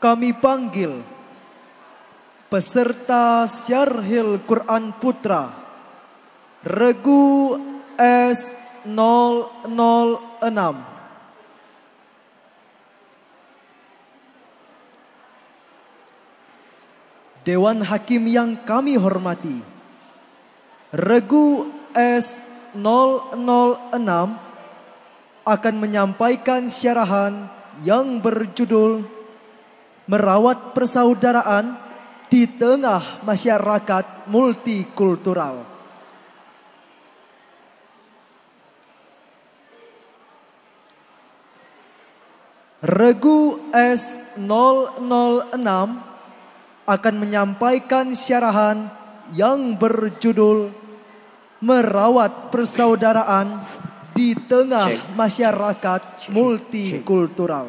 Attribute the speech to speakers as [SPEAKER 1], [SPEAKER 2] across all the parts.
[SPEAKER 1] kami panggil peserta Syarhil Quran Putra Regu S006 Dewan Hakim yang kami hormati Regu S006 akan menyampaikan syarahan yang berjudul merawat persaudaraan di tengah masyarakat multikultural. Regu S006 akan menyampaikan syarahan yang berjudul Merawat Persaudaraan di Tengah Masyarakat Multikultural.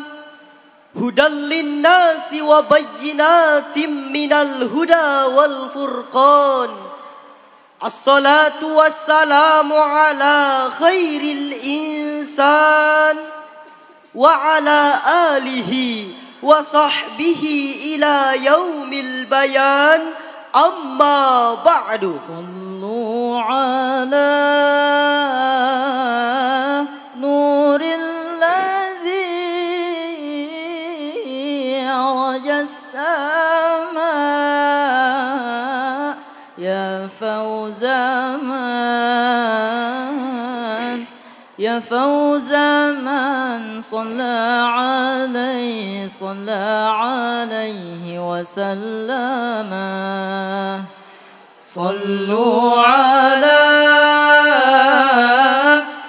[SPEAKER 2] هدى للناس وبينات من الهدى والفرقان الصلاة والسلام على خير الإنسان وعلى آله وصحبه
[SPEAKER 3] إلى يوم البيان أما بعد صلوا على فوز من صلى عليه صلى عليه وسلم صلوا على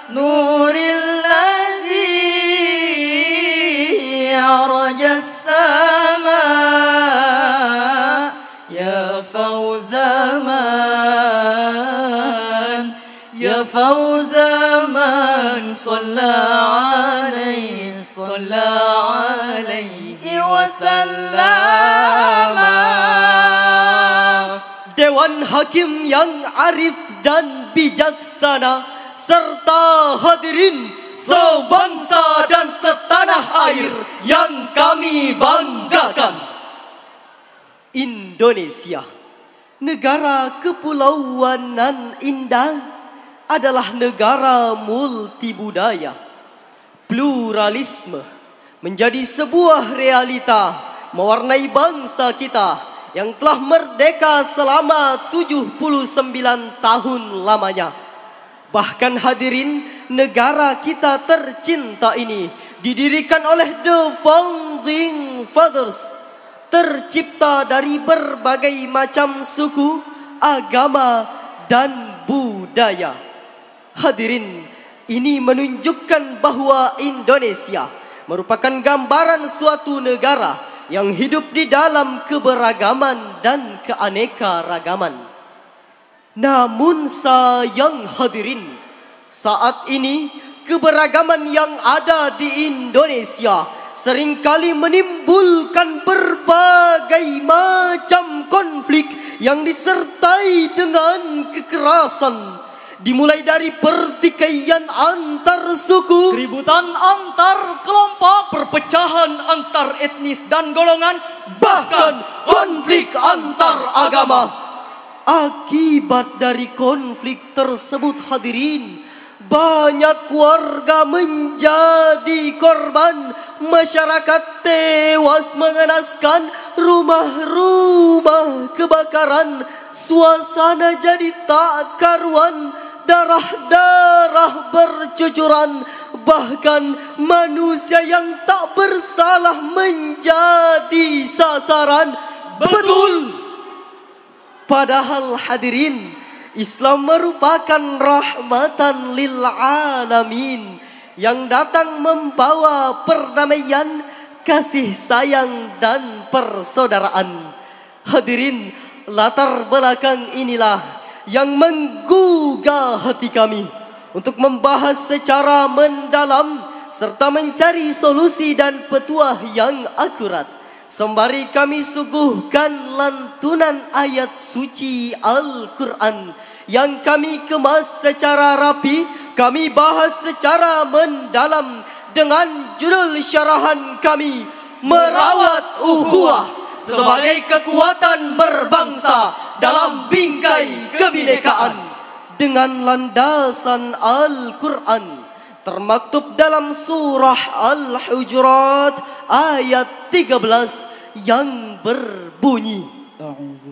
[SPEAKER 3] نور الذي يرجى السماء يا فوز من يا فوز
[SPEAKER 2] Dewan Hakim yang arif dan bijaksana serta hadirin sebangsa dan setanah air yang kami banggakan. Indonesia, negara kepulauan nan indah adalah negara multibudaya. Pluralisme menjadi sebuah realita mewarnai bangsa kita yang telah merdeka selama 79 tahun lamanya. Bahkan hadirin negara kita tercinta ini didirikan oleh the founding fathers tercipta dari berbagai macam suku, agama, dan budaya. Hadirin, ini menunjukkan bahawa Indonesia merupakan gambaran suatu negara yang hidup di dalam keberagaman dan keanekaragaman. Namun sayang hadirin, saat ini keberagaman yang ada di Indonesia seringkali menimbulkan berbagai macam konflik yang disertai dengan kekerasan dimulai dari pertikaian antar suku,
[SPEAKER 4] keributan antar kelompok, perpecahan antar etnis dan golongan,
[SPEAKER 2] bahkan konflik antar agama. Akibat dari konflik tersebut hadirin, banyak warga menjadi korban, masyarakat tewas mengenaskan, rumah-rumah kebakaran, suasana jadi tak karuan, darah darah bercucuran bahkan manusia yang tak bersalah menjadi sasaran betul, betul. padahal hadirin Islam merupakan rahmatan lil alamin yang datang membawa perdamaian kasih sayang dan persaudaraan hadirin latar belakang inilah yang menggugah hati kami untuk membahas secara mendalam serta mencari solusi dan petuah yang akurat sembari kami suguhkan lantunan ayat suci Al-Quran yang kami kemas secara rapi kami bahas secara mendalam dengan judul syarahan kami merawat uhuah sebagai kekuatan berbangsa dalam bingkai kebinekaan dengan landasan Al-Quran termaktub dalam surah Al-Hujurat ayat 13 yang
[SPEAKER 3] berbunyi A'udzu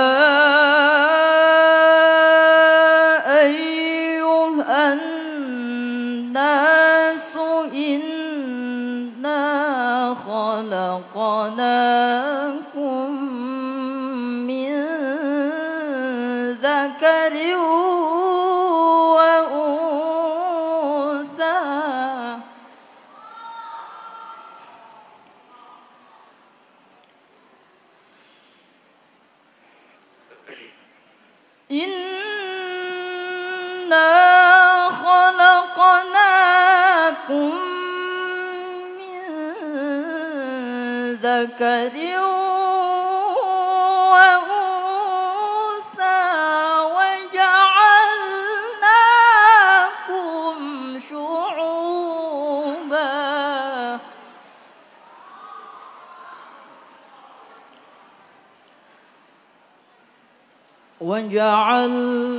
[SPEAKER 3] ذكر وأنثى وجعلناكم شعوبا وجعلنا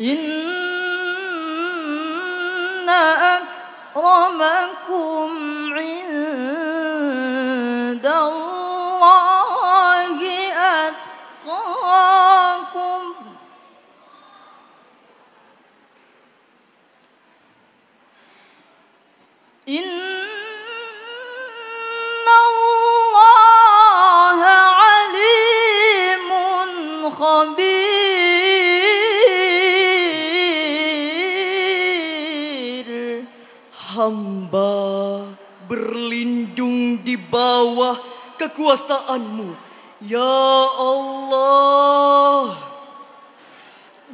[SPEAKER 3] إن أكرمكم
[SPEAKER 4] Hamba berlindung di bawah kekuasaanmu, ya Allah.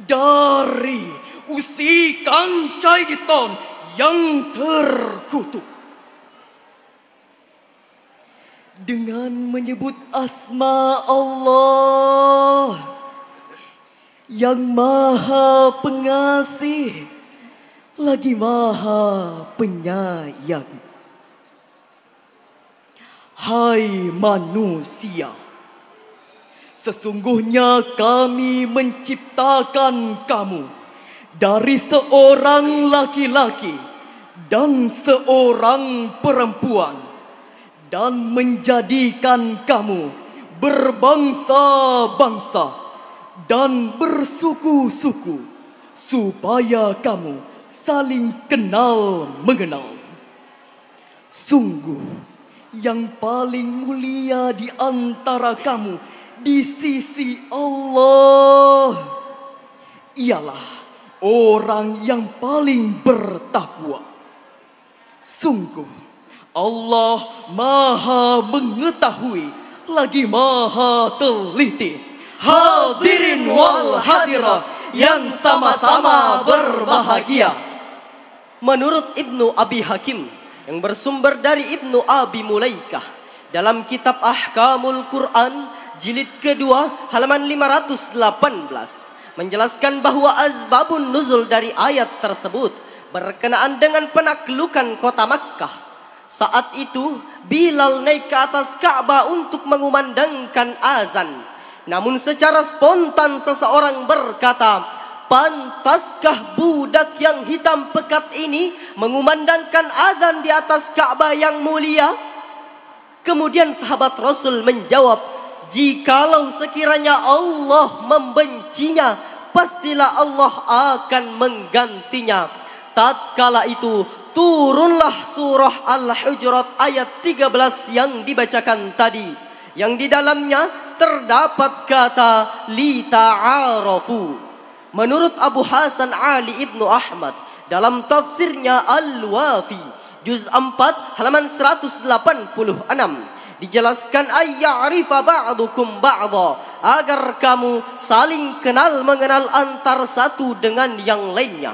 [SPEAKER 4] Dari usikan syaitan yang terkutuk. Dengan menyebut asma Allah yang maha pengasih, lagi maha penyayang. Hai manusia, sesungguhnya kami menciptakan kamu dari seorang laki-laki dan seorang perempuan dan menjadikan kamu berbangsa-bangsa dan bersuku-suku supaya kamu berbangsa saling kenal mengenal. Sungguh yang paling mulia di antara kamu di sisi Allah ialah orang yang paling bertakwa. Sungguh Allah maha mengetahui lagi maha teliti. Hadirin wal hadirat yang sama-sama berbahagia
[SPEAKER 2] menurut Ibnu Abi Hakim yang bersumber dari Ibnu Abi Mulaikah dalam kitab Ahkamul Quran jilid kedua halaman 518 menjelaskan bahwa azbabun nuzul dari ayat tersebut berkenaan dengan penaklukan kota Makkah. Saat itu Bilal naik ke atas Ka'bah untuk mengumandangkan azan. Namun secara spontan seseorang berkata, Pantaskah budak yang hitam pekat ini mengumandangkan azan di atas Ka'bah yang mulia? Kemudian sahabat Rasul menjawab, "Jikalau sekiranya Allah membencinya, pastilah Allah akan menggantinya." Tatkala itu turunlah surah Al-Hujurat ayat 13 yang dibacakan tadi yang di dalamnya terdapat kata li Menurut Abu Hasan Ali Ibnu Ahmad dalam tafsirnya Al-Wafi juz 4 halaman 186 dijelaskan ayya'rifa ba'dukum ba'dha agar kamu saling kenal mengenal antar satu dengan yang lainnya.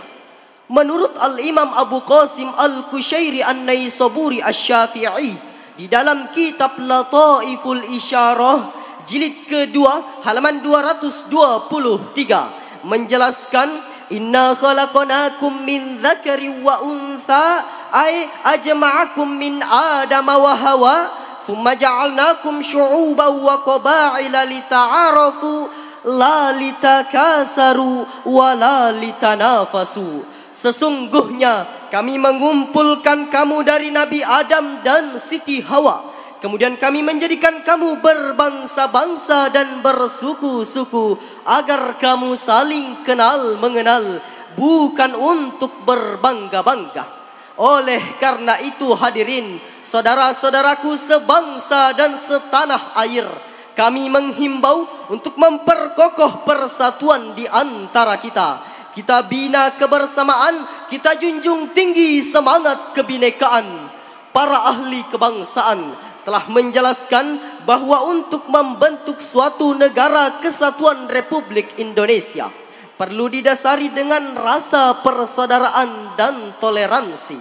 [SPEAKER 2] Menurut Al-Imam Abu Qasim Al-Kushairi An-Naisaburi Asy-Syafi'i di dalam kitab Lataiful Isyarah jilid kedua halaman 223 menjelaskan inna khalaqnakum min dzakari wa untha ay ajma'akum min adam wa hawa thumma ja'alnakum syu'uban wa qaba'ila lita'arafu la litakasaru wa la litanafasu sesungguhnya kami mengumpulkan kamu dari nabi adam dan siti hawa Kemudian kami menjadikan kamu berbangsa-bangsa dan bersuku-suku agar kamu saling kenal mengenal bukan untuk berbangga-bangga. Oleh karena itu hadirin saudara-saudaraku sebangsa dan setanah air kami menghimbau untuk memperkokoh persatuan di antara kita. Kita bina kebersamaan, kita junjung tinggi semangat kebinekaan. Para ahli kebangsaan, telah menjelaskan bahwa untuk membentuk suatu negara kesatuan Republik Indonesia perlu didasari dengan rasa persaudaraan dan toleransi.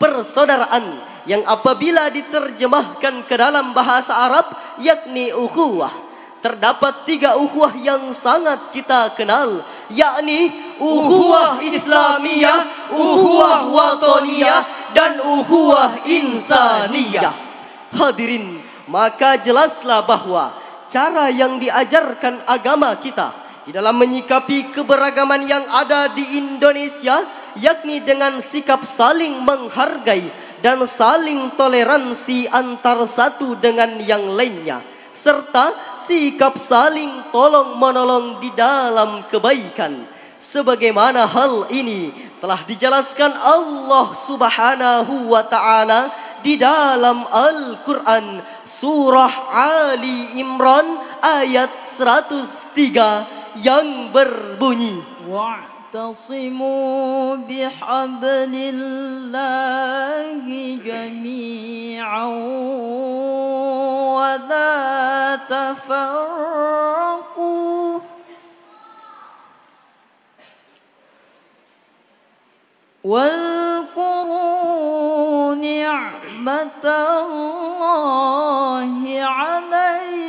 [SPEAKER 2] Persaudaraan yang apabila diterjemahkan ke dalam bahasa Arab yakni ukhuwah. Terdapat tiga ukhuwah yang sangat kita kenal yakni ukhuwah Islamiyah, ukhuwah Watoniyah dan ukhuwah Insaniyah. Hadirin, maka jelaslah bahwa cara yang diajarkan agama kita di dalam menyikapi keberagaman yang ada di Indonesia yakni dengan sikap saling menghargai dan saling toleransi antar satu dengan yang lainnya serta sikap saling tolong menolong di dalam kebaikan sebagaimana hal ini telah dijelaskan Allah Subhanahu wa taala di dalam Al-Quran Surah Ali Imran ayat 103
[SPEAKER 3] yang berbunyi واعتصموا بحبل الله جميعا ولا تفرقوا واذكروا نعمة رحمه الله عليك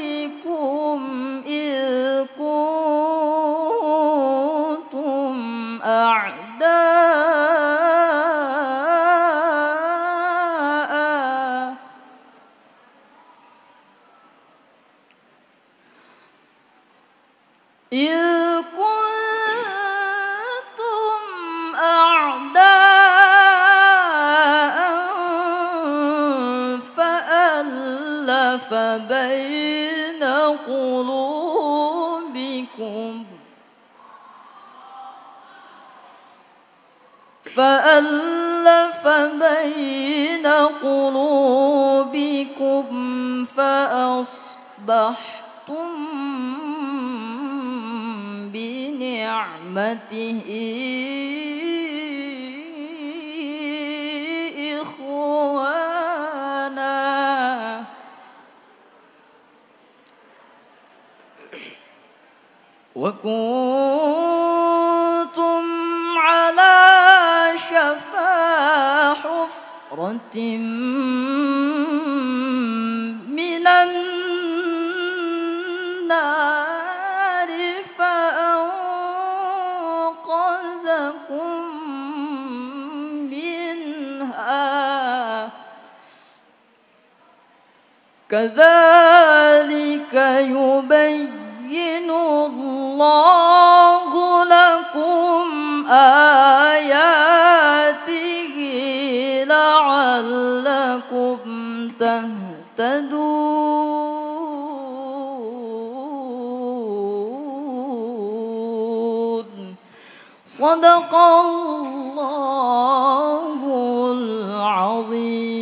[SPEAKER 3] فألف بين قلوبكم فأصبحتم بنعمته إخوانا من النار فأنقذكم منها كذلك يبين الله لعلكم تهتدون صدق الله العظيم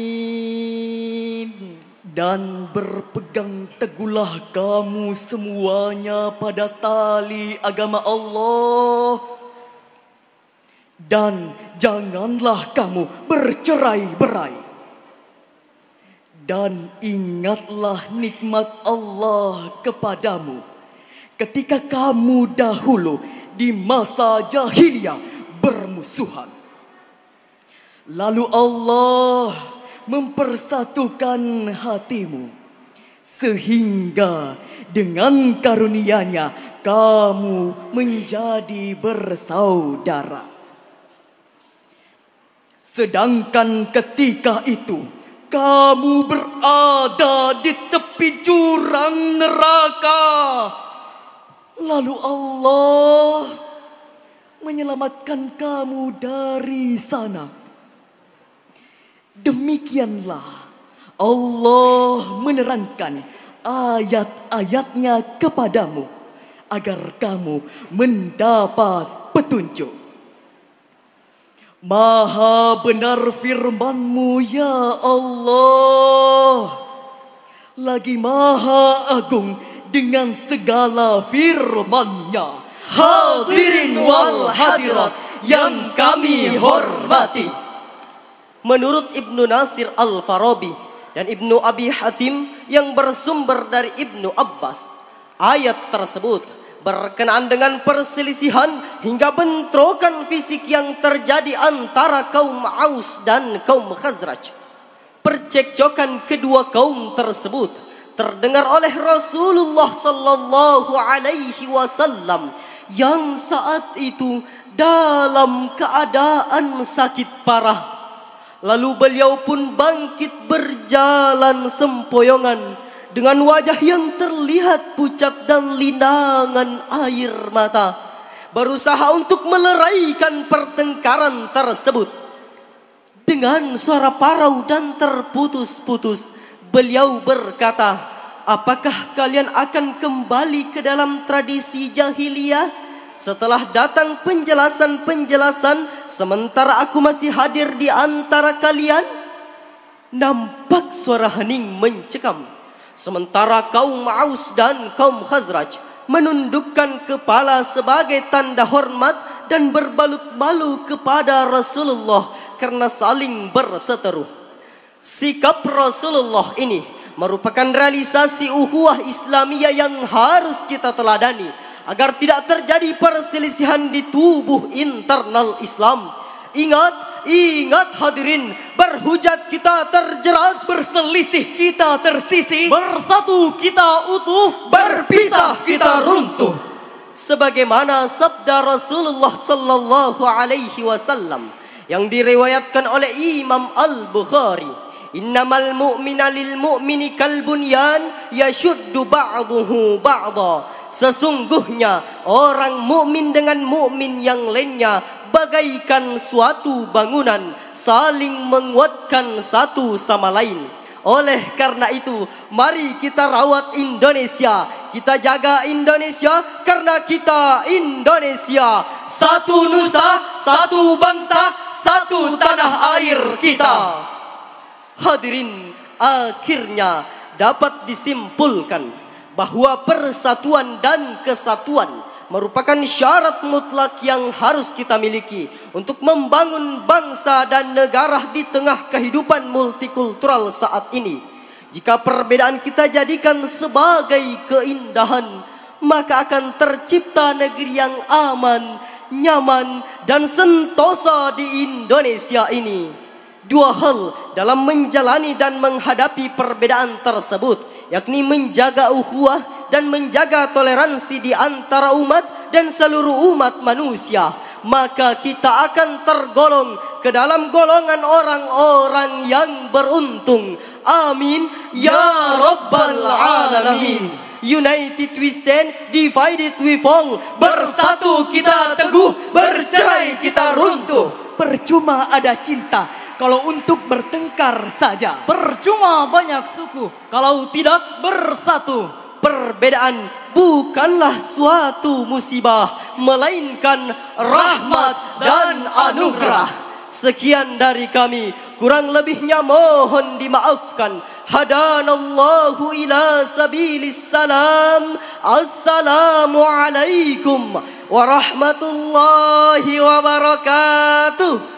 [SPEAKER 4] dan berpegang teguhlah kamu semuanya pada tali agama Allah dan janganlah kamu bercerai-berai. Dan ingatlah nikmat Allah kepadamu ketika kamu dahulu di masa jahiliyah bermusuhan. Lalu Allah mempersatukan hatimu sehingga dengan karunia-Nya kamu menjadi bersaudara. Sedangkan ketika itu kamu berada di tepi jurang neraka. Lalu Allah menyelamatkan kamu dari sana. Demikianlah Allah menerangkan ayat-ayatnya kepadamu agar kamu mendapat petunjuk. Maha benar firmanmu ya Allah. Lagi maha agung dengan segala firmannya.
[SPEAKER 2] Hadirin wal hadirat yang kami hormati. Menurut Ibnu Nasir Al-Farabi dan Ibnu Abi Hatim yang bersumber dari Ibnu Abbas. Ayat tersebut berkenaan dengan perselisihan hingga bentrokan fisik yang terjadi antara kaum Aus dan kaum Khazraj. Percekcokan kedua kaum tersebut terdengar oleh Rasulullah sallallahu alaihi wasallam yang saat itu dalam keadaan sakit parah. Lalu beliau pun bangkit berjalan sempoyongan dengan wajah yang terlihat pucat dan linangan air mata berusaha untuk meleraikan pertengkaran tersebut dengan suara parau dan terputus-putus beliau berkata apakah kalian akan kembali ke dalam tradisi jahiliyah setelah datang penjelasan-penjelasan sementara aku masih hadir di antara kalian nampak suara hening mencekam Sementara kaum Maus dan kaum Khazraj menundukkan kepala sebagai tanda hormat dan berbalut malu kepada Rasulullah karena saling berseteru. Sikap Rasulullah ini merupakan realisasi uhuah Islamiah yang harus kita teladani agar tidak terjadi perselisihan di tubuh internal Islam. Ingat, ingat hadirin, berhujat kita terjerat, berselisih kita tersisi, bersatu kita utuh, berpisah kita runtuh. Sebagaimana sabda Rasulullah sallallahu alaihi wasallam yang diriwayatkan oleh Imam Al-Bukhari. Innamal mu'mina lil mu'mini kal bunyan yashuddu ba'duhu ba'dha. Sesungguhnya orang mukmin dengan mukmin yang lainnya bagaikan suatu bangunan saling menguatkan satu sama lain. Oleh karena itu, mari kita rawat Indonesia. Kita jaga Indonesia karena kita Indonesia. Satu nusa, satu bangsa, satu tanah air kita. Hadirin, akhirnya dapat disimpulkan bahwa persatuan dan kesatuan merupakan syarat mutlak yang harus kita miliki untuk membangun bangsa dan negara di tengah kehidupan multikultural saat ini. Jika perbedaan kita jadikan sebagai keindahan, maka akan tercipta negeri yang aman, nyaman, dan sentosa di Indonesia ini. Dua hal dalam menjalani dan menghadapi perbedaan tersebut, yakni menjaga uhuah dan menjaga toleransi di antara umat dan seluruh umat manusia maka kita akan tergolong ke dalam golongan orang-orang yang beruntung amin ya rabbal alamin united we stand divided we fall bersatu kita teguh bercerai kita runtuh percuma ada
[SPEAKER 4] cinta kalau untuk bertengkar saja. Percuma banyak suku kalau
[SPEAKER 2] tidak bersatu perbedaan bukanlah suatu musibah, melainkan rahmat dan anugerah. Sekian dari kami, kurang lebihnya mohon dimaafkan. Hadanallahu ila sabilis salam. Assalamu alaikum warahmatullahi wabarakatuh.